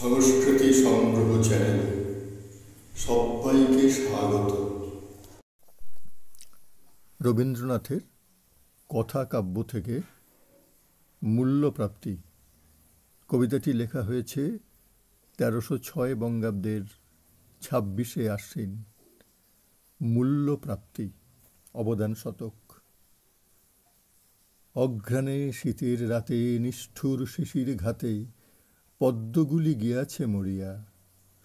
সংস্কৃতি সংগ্রহ চ্যানেল সবাইকে স্বাগত রবীন্দ্রনাথের কথা কাব্য থেকে মূল্যপ্রাপ্তি কবিতাটি লেখা হয়েছে তেরোশো ছয় বঙ্গাব্দের ছাব্বিশে আশ্বিন মূল্যপ্রাপ্তি অবদান শতক অঘ্রাণে শীতের রাতে নিষ্ঠুর শিশির ঘাতে পদ্মগুলি গিয়াছে মরিয়া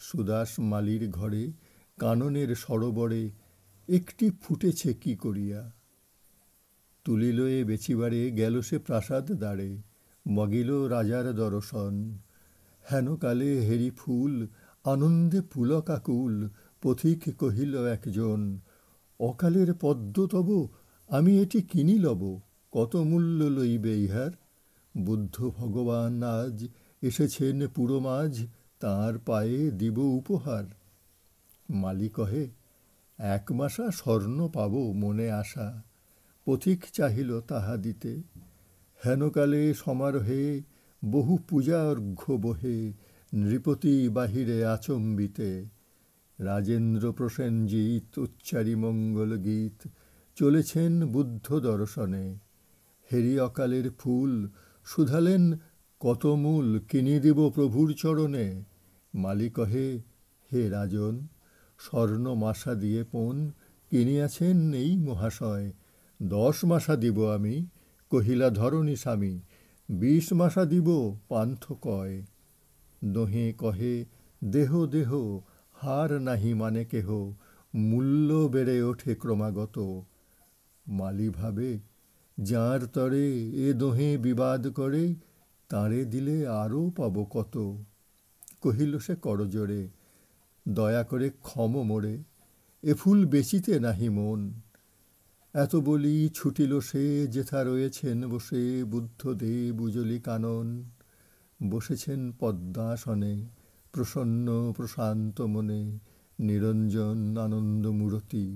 সুদাস মালির ঘরে কাননের সরোবরে একটি ফুটেছে কি করিয়া তুলিল এ বেচিবারে গেল সে প্রাসাদ দাঁড়ে মগিল রাজার দর্শন হেনকালে হেরি ফুল আনন্দে পুলকাকুল পথিক কহিল একজন অকালের পদ্ম তব আমি এটি কিনি লব কত মূল্য লইবে ইহার বুদ্ধ ভগবান আজ এসেছেন পুরো মাঝ তাঁর পায়ে দিব উপহার মালি কহে এক মাসা স্বর্ণ পাব মনে আশা পথিক চাহিল তাহা দিতে হেনকালে সমারোহে বহু পূজা অর্ঘ্য বহে নৃপতি বাহিরে আচম্বিতে রাজেন্দ্র প্রসেনজিৎ উচ্চারী মঙ্গল গীত চলেছেন বুদ্ধ দর্শনে হেরি অকালের ফুল শুধালেন কত মূল কিনি দিব প্রভুর চরণে মালি কহে হে রাজন স্বর্ণ মাসা দিয়ে পণ কিনিয়াছেন এই মহাশয় দশ মাসা দিব আমি কহিলা ধরণী স্বামী বিশ মাসা দিব পান্থ কয় দহে কহে দেহ দেহ হার নাহি মানে কেহ মূল্য বেড়ে ওঠে ক্রমাগত মালি ভাবে যার তরে এ দোহে বিবাদ করে তাঁরে দিলে আরও পাব কত কহিল সে করজোরে দয়া করে ক্ষম মোড়ে এ ফুল বেচিতে নাহি মন এত বলি ছুটিল সে যেথা রয়েছেন বসে বুদ্ধদেব উজলি কানন বসেছেন পদ্মাসনে প্রসন্ন প্রশান্ত মনে নিরঞ্জন আনন্দ মূরতি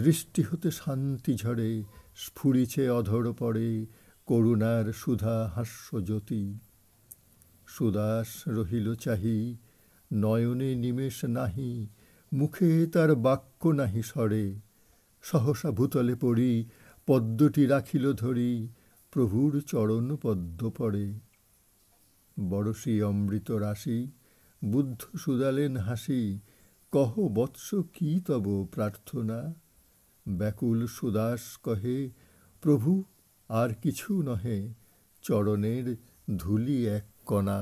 দৃষ্টি হতে শান্তি ঝরে স্ফুরিছে অধর পড়ে করুণার সুধা হাস্যজ্যোতি সুদাস রহিল চাহি নয়নে নিমেষ নাহি মুখে তার বাক্য নাহি স্বরে সহসা ভূতলে পড়ি পদ্মটি রাখিল ধরি প্রভুর চরণ পদ্ম পড়ে বড়সি অমৃত রাশি বুদ্ধ সুদালেন হাসি কহ বৎস কি তব প্রার্থনা ব্যাকুল সুদাস কহে প্রভু আর কিছু নহে চরণের ধুলি এক কণা